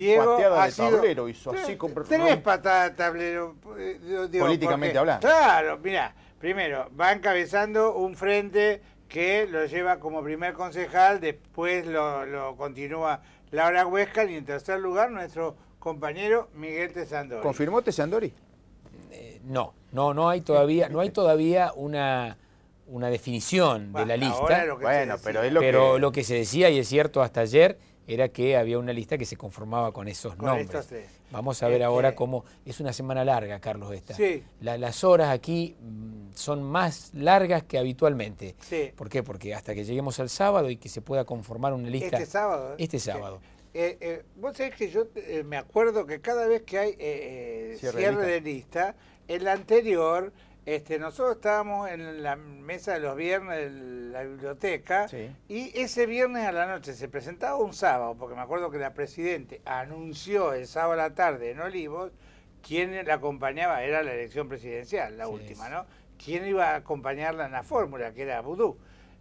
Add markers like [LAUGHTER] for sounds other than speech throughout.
Diego Pateada de tablero hizo así con Tres patadas de tablero. Eh, Políticamente hablando. Claro, mira, primero, va encabezando un frente que lo lleva como primer concejal, después lo, continúa Laura Huesca y en tercer lugar nuestro compañero Miguel Tesandori. ¿Confirmó Tesandori? Eh, no, no, no hay todavía, no hay todavía una, una definición de la lista. bueno, pero, pero lo que se decía y es cierto hasta ayer era que había una lista que se conformaba con esos con nombres. Estos tres. Eh, Vamos a ver eh, ahora eh, cómo... Es una semana larga, Carlos, esta. Sí. las horas aquí mm, son más largas que habitualmente. Sí. ¿Por qué? Porque hasta que lleguemos al sábado y que se pueda conformar una lista... Este sábado. Este sábado. vos sabés que yo me acuerdo que cada vez que hay cierre, de, lista. el anterior, este, nosotros estábamos en la mesa de los viernes, la biblioteca y ese viernes a la noche se presentaba un sábado, porque me acuerdo que la presidente anunció el sábado a la tarde en Olivos, quién la acompañaba era la elección presidencial, la última, ¿no? ¿Quién iba a acompañarla en la fórmula, que era Vudú?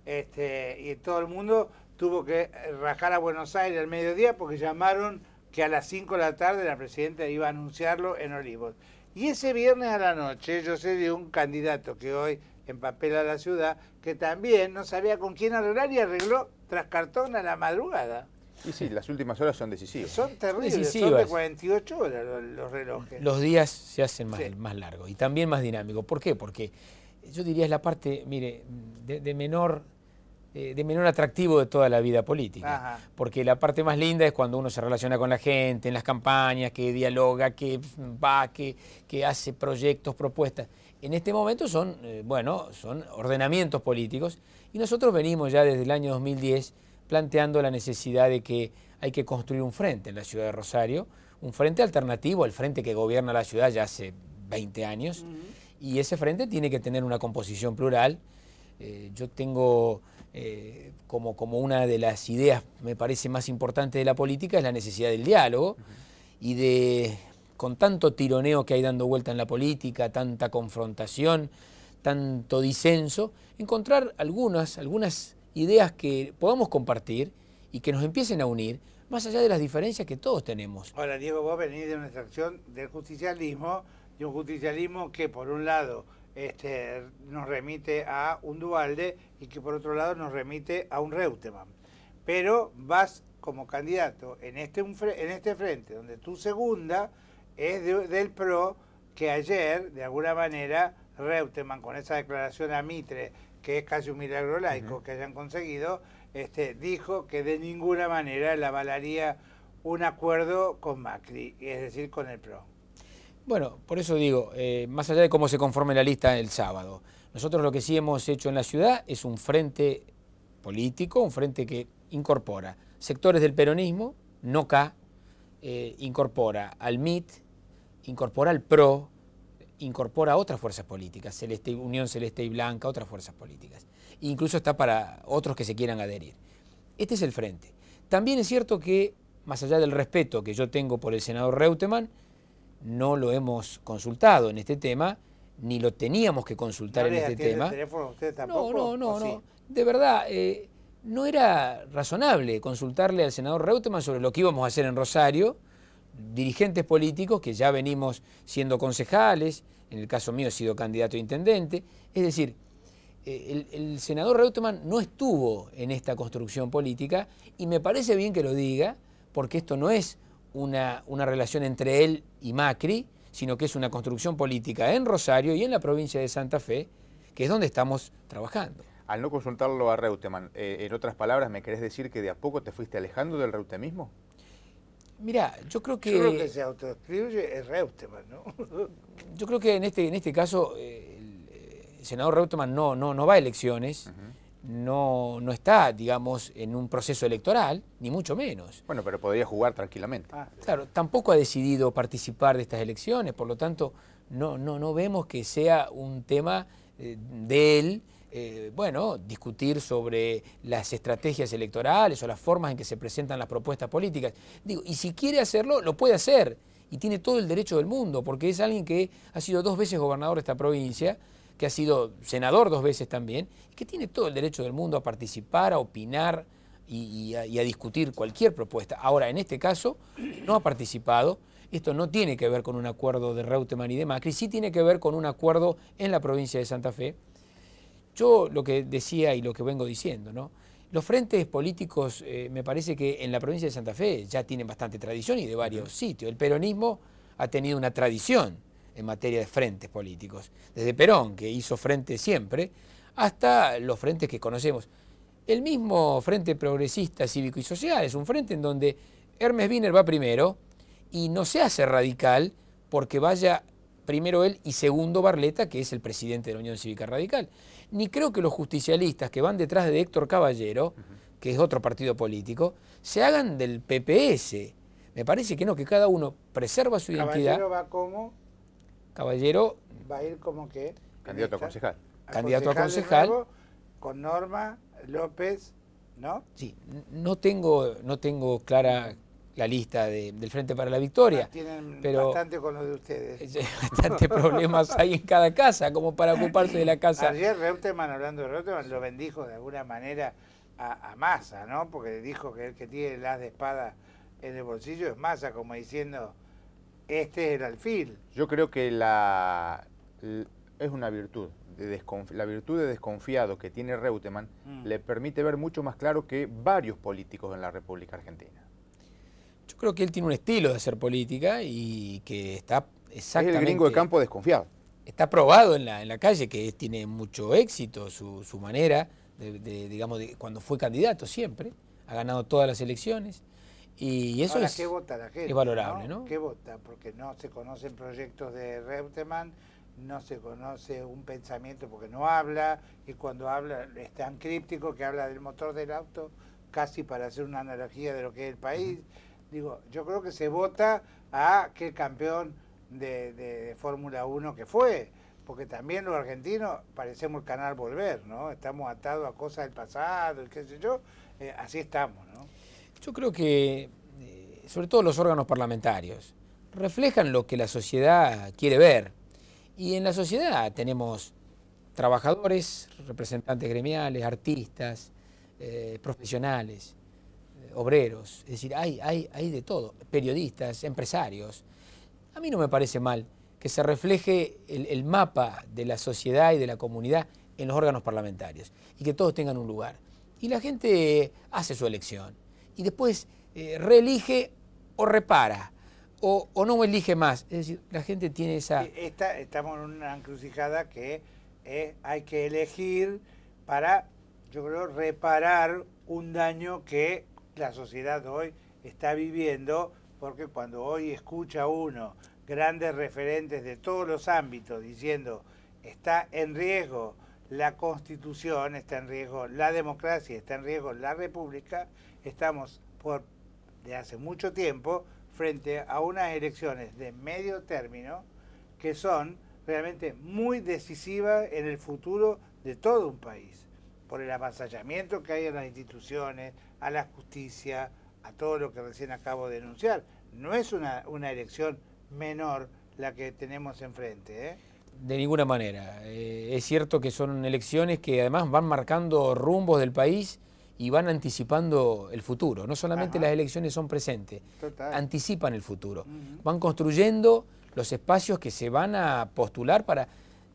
Este, y todo el mundo tuvo que eh, rajar a Buenos Aires al mediodía porque llamaron que a las 5 de la tarde la presidenta iba a anunciarlo en Olivos. Y ese viernes a la noche yo sé de un candidato que hoy empapela la ciudad, que también no sabía con quién arreglar y arregló tras cartón a la madrugada. Y sí, las últimas horas son decisivas. Son terribles, son de 48 horas los, relojes. Los días se hacen más, largos y también más dinámicos. ¿Por qué? Porque yo diría es la parte, mire, de menor eh, de menor atractivo de toda la vida política. Porque la parte más linda es cuando uno se relaciona con la gente, en las campañas, que dialoga, que va, que, que hace proyectos, propuestas. En este momento son, eh, bueno, son ordenamientos políticos y nosotros venimos ya desde el año 2010 planteando la necesidad de que hay que construir un frente en la ciudad de Rosario, un frente alternativo al frente que gobierna la ciudad ya hace 20 años, y ese frente tiene que tener una composición plural. Eh, yo tengo eh, como, como una de las ideas, me parece, más importante de la política, es la necesidad del diálogo y de, con tanto tironeo que hay dando vuelta en la política, tanta confrontación, tanto disenso, encontrar algunas, algunas ideas que podamos compartir y que nos empiecen a unir, más allá de las diferencias que todos tenemos. Ahora, Diego, vos venís de una extracción del justicialismo, de un justicialismo que, por un lado, este, nos remite a un Duvalde y que por otro lado nos remite a un Reutemann. Pero vas como candidato en este, en este frente, donde tu segunda es del PRO, que ayer, de alguna manera, Reutemann, con esa declaración a Mitre, que es casi un milagro laico que hayan conseguido, este, dijo que de ninguna manera la avalaría un acuerdo con Macri, es decir, con el PRO. Bueno, por eso digo, eh, más allá de cómo se conforme la lista el sábado, nosotros lo que sí hemos hecho en la ciudad es un frente político, un frente que incorpora sectores del peronismo, no K, eh, incorpora al MIT, incorpora al PRO, incorpora otras fuerzas políticas, Celeste, Unión Celeste y Blanca, otras fuerzas políticas. Incluso está para otros que se quieran adherir. Este es el frente. También es cierto que, más allá del respeto que yo tengo por el senador Reutemann, no lo hemos consultado en este tema, ni lo teníamos que consultar en este tema. El teléfono usted tampoco? No, no, no, no. De verdad, eh, no era razonable consultarle al senador Reutemann sobre lo que íbamos a hacer en Rosario, dirigentes políticos que ya venimos siendo concejales, en el caso mío he sido candidato a intendente, es decir, eh, el, el, senador Reutemann no estuvo en esta construcción política y me parece bien que lo diga porque esto no es una, una relación entre él y Macri, sino que es una construcción política en Rosario y en la provincia de Santa Fe, que es donde estamos trabajando. Al no consultarlo a Reutemann, eh, en otras palabras, ¿me querés decir que de a poco te fuiste alejando del reutemismo? Mira, yo creo que... Yo creo que se Reutemann, ¿no? yo creo que en este, en este caso eh, eh, el, senador Reutemann no, no, no va a elecciones no, está, digamos, en un proceso electoral, ni mucho menos. Bueno, pero podría jugar tranquilamente. Ah. claro, tampoco ha decidido participar de estas elecciones, por lo tanto, no, no, vemos que sea un tema eh, de él, eh, bueno, discutir sobre las estrategias electorales o las formas en que se presentan las propuestas políticas. Digo, y si quiere hacerlo, lo puede hacer, y tiene todo el derecho del mundo, porque es alguien que ha sido dos veces gobernador de esta provincia, que ha sido senador dos veces también, que tiene todo el derecho del mundo a participar, a opinar y, a, discutir cualquier propuesta. Ahora, en este caso, no ha participado. Esto no tiene que ver con un acuerdo de Reutemann y de Macri, sí tiene que ver con un acuerdo en la provincia de Santa Fe. Yo lo que decía y lo que vengo diciendo, ¿no? Los frentes políticos eh, me parece que en la provincia de Santa Fe ya tienen bastante tradición y de varios sitios. El peronismo ha tenido una tradición en materia de frentes políticos, desde Perón, que hizo frente siempre, hasta los frentes que conocemos. El mismo Frente Progresista Cívico y Social es un frente en donde Hermes Wiener va primero y no se hace radical porque vaya primero él y segundo Barleta, que es el presidente de la Unión Cívica Radical. Ni creo que los justicialistas que van detrás de Héctor Caballero, que es otro partido político, se hagan del PPS. Me parece que no, que cada uno preserva su identidad. ¿Caballero va como? Caballero... Va a ir como que... Candidato a concejal. candidato a concejal. con Norma López, ¿no? Sí, no tengo, no tengo clara la lista del Frente para la Victoria. Ah, tienen pero bastante con lo de ustedes. [LAUGHS] Bastante problemas hay en cada casa, como para ocuparse de la casa. Ayer Reutemann, hablando de Reutemann, lo bendijo de alguna manera a, Massa, ¿no? Porque dijo que el que tiene el as de espada en el bolsillo es Massa, como diciendo este es el alfil. Yo creo que la, es una virtud. De la virtud de desconfiado que tiene Reutemann mm. le permite ver mucho más claro que varios políticos en la República Argentina. Yo creo que él tiene un estilo de hacer política y que está exactamente... Es el gringo de campo desconfiado. Está probado en la, calle que tiene mucho éxito su, su manera, de, digamos, cuando fue candidato siempre, ha ganado todas las elecciones. Y eso Ahora, es, ¿qué vota la gente, valorable, ¿no? ¿Qué vota? Porque no se conocen proyectos de Reutemann, no se conoce un pensamiento porque no habla, y cuando habla es tan críptico que habla del motor del auto, casi para hacer una analogía de lo que es el país. Digo, yo creo que se vota a aquel campeón de, Fórmula 1 que fue, porque también los argentinos parecemos el canal volver, ¿no? Estamos atados a cosas del pasado, y qué sé yo, eh, así estamos, ¿no? Yo creo que, eh, sobre todo los órganos parlamentarios, reflejan lo que la sociedad quiere ver. Y en la sociedad tenemos trabajadores, representantes gremiales, artistas, eh, profesionales, eh, obreros, es decir, hay, hay, hay de todo, periodistas, empresarios. A mí no me parece mal que se refleje el mapa de la sociedad y de la comunidad en los órganos parlamentarios y que todos tengan un lugar. Y la gente hace su elección y después eh, reelige o repara. O, no elige más. Es decir, la gente tiene esa... E, estamos en una encrucijada que eh, hay que elegir para, yo creo, reparar un daño que la sociedad hoy está viviendo, porque cuando hoy escucha uno grandes referentes de todos los ámbitos diciendo está en riesgo la constitución está en riesgo, la democracia está en riesgo, la república, estamos por de hace mucho tiempo frente a unas elecciones de medio término que son realmente muy decisivas en el futuro de todo un país, por el avasallamiento que hay en las instituciones, a la justicia, a todo lo que recién acabo de denunciar. No es una, elección menor la que tenemos enfrente. ¿eh? de ninguna manera. Eh, es cierto que son elecciones que además van marcando rumbos del país y van anticipando el futuro. No solamente las elecciones son presentes, anticipan el futuro. Van construyendo los espacios que se van a postular para,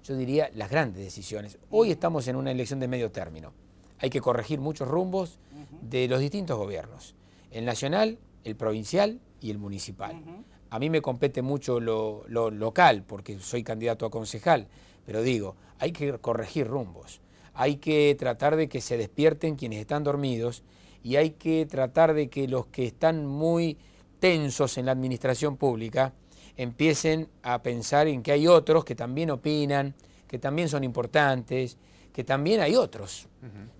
yo diría, las grandes decisiones. Hoy estamos en una elección de medio término. Hay que corregir muchos rumbos de los distintos gobiernos. El nacional, el provincial y el municipal. A mí me compete mucho lo, local, porque soy candidato a concejal, pero digo, hay que corregir rumbos, hay que tratar de que se despierten quienes están dormidos y hay que tratar de que los que están muy tensos en la administración pública empiecen a pensar en que hay otros que también opinan, que también son importantes, que también hay otros.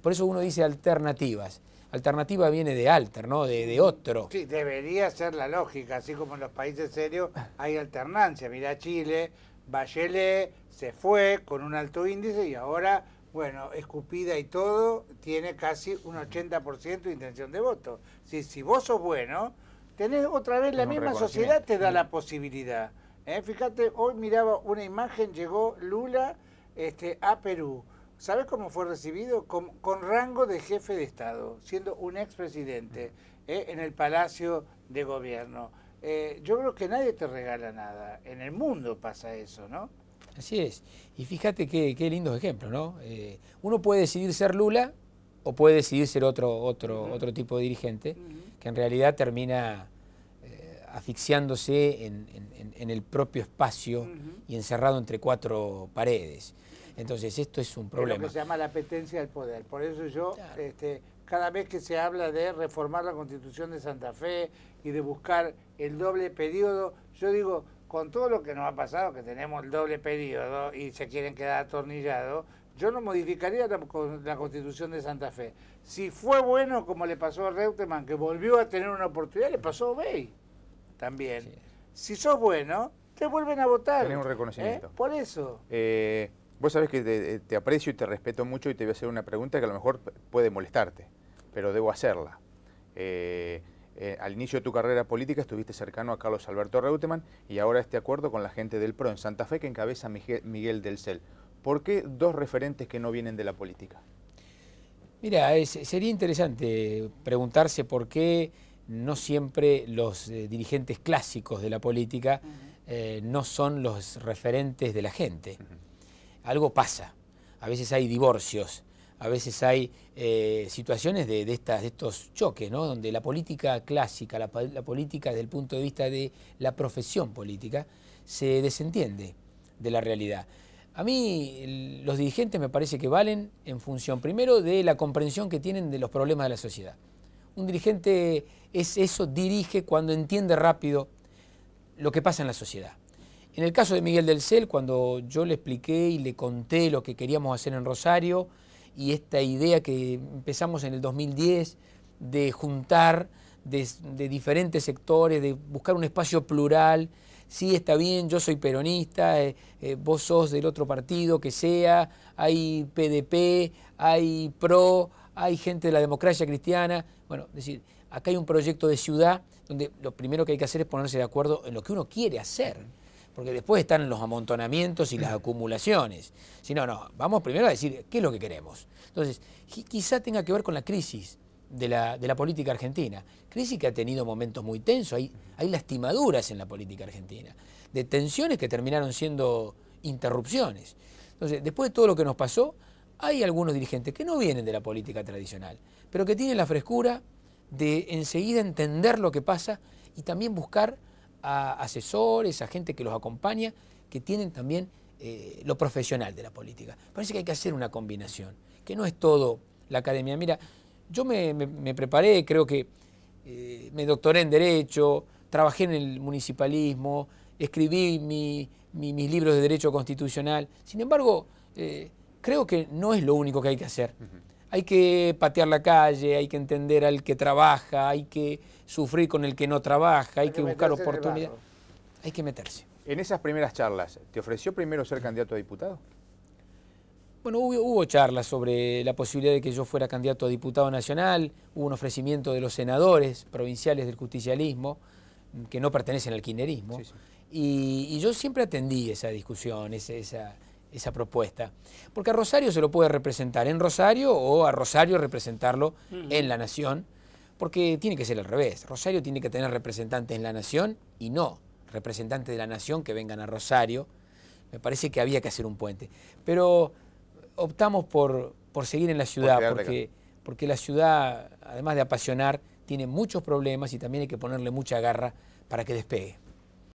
Por eso uno dice alternativas. Alternativa viene de alter, ¿no? De, otro. Sí, debería ser la lógica, así como en los países serios hay alternancia. Mira, Chile, Bachelet se fue con un alto índice y ahora, bueno, escupida y todo, tiene casi un 80% de intención de voto. Si, si vos sos bueno, tenés otra vez la misma sociedad te da la posibilidad. ¿eh? Fíjate, hoy miraba una imagen, llegó Lula este, a Perú Sabes cómo fue recibido? Con, rango de jefe de Estado, siendo un expresidente eh, en el Palacio de Gobierno. Eh, yo creo que nadie te regala nada. En el mundo pasa eso, ¿no? Así es. Y fíjate qué, lindos ejemplos, ¿no? Eh, uno puede decidir ser Lula o puede decidir ser otro, otro, otro tipo de dirigente, que en realidad termina asfixiándose en, el propio espacio y encerrado entre cuatro paredes. Entonces esto es un problema. lo que se llama la apetencia del poder. Por eso yo, este, cada vez que se habla de reformar la constitución de Santa Fe y de buscar el doble periodo, yo digo, con todo lo que nos ha pasado, que tenemos el doble periodo y se quieren quedar atornillados, yo no modificaría la, la, constitución de Santa Fe. Si fue bueno como le pasó a Reutemann, que volvió a tener una oportunidad, le pasó a Bey también. Si sos bueno, te vuelven a votar. Tenés un reconocimiento. ¿Eh? Por eso. Eh, Vos sabés que eh, te, aprecio y te respeto mucho y te voy a hacer una pregunta que a lo mejor puede molestarte, pero debo hacerla. Eh, eh, al inicio de tu carrera política estuviste cercano a Carlos Alberto Reutemann y ahora este acuerdo con la gente del PRO en Santa Fe que encabeza Miguel del CEL. ¿Por qué dos referentes que no vienen de la política? Mira, sería interesante preguntarse por qué no siempre los dirigentes clásicos de la política no son los referentes de la gente algo pasa. A veces hay divorcios, a veces hay eh, situaciones de, estos choques, donde la política clásica, la, la, política desde el punto de vista de la profesión política, se desentiende de la realidad. A mí los dirigentes me parece que valen en función, primero, de la comprensión que tienen de los problemas de la sociedad. Un dirigente es eso, dirige cuando entiende rápido lo que pasa en la sociedad. En el caso de Miguel del Cel, cuando yo le expliqué y le conté lo que queríamos hacer en Rosario y esta idea que empezamos en el 2010 de juntar de, diferentes sectores, de buscar un espacio plural, sí está bien, yo soy peronista, eh, eh, vos sos del otro partido que sea, hay PDP, hay PRO, hay gente de la democracia cristiana, bueno, es decir, acá hay un proyecto de ciudad donde lo primero que hay que hacer es ponerse de acuerdo en lo que uno quiere hacer porque después están los amontonamientos y las acumulaciones. Si no, no, vamos primero a decir qué es lo que queremos. Entonces, quizá tenga que ver con la crisis de la, política argentina. Crisis que ha tenido momentos muy tensos, hay, hay lastimaduras en la política argentina, de tensiones que terminaron siendo interrupciones. Entonces, después de todo lo que nos pasó, hay algunos dirigentes que no vienen de la política tradicional, pero que tienen la frescura de enseguida entender lo que pasa y también buscar a asesores, a gente que los acompaña, que tienen también eh, lo profesional de la política. Parece que hay que hacer una combinación, que no es todo la academia. Mira, yo me, preparé, creo que eh, me doctoré en Derecho, trabajé en el municipalismo, escribí mis libros de Derecho Constitucional. Sin embargo, eh, creo que no es lo único que hay que hacer. Hay que patear la calle, hay que entender al que trabaja, hay que sufrir con el que no trabaja, hay, que, buscar oportunidades. Hay que meterse. En esas primeras charlas, ¿te ofreció primero ser candidato a diputado? Bueno, hubo, charlas sobre la posibilidad de que yo fuera candidato a diputado nacional, hubo un ofrecimiento de los senadores provinciales del justicialismo, que no pertenecen al quinerismo. Y, yo siempre atendí esa discusión, esa esa propuesta. Porque a Rosario se lo puede representar en Rosario o a Rosario representarlo en la Nación, porque tiene que ser al revés. Rosario tiene que tener representantes en la Nación y no representantes de la Nación que vengan a Rosario. Me parece que había que hacer un puente. Pero optamos por, por seguir en la ciudad, porque, porque la ciudad, además de apasionar, tiene muchos problemas y también hay que ponerle mucha garra para que despegue.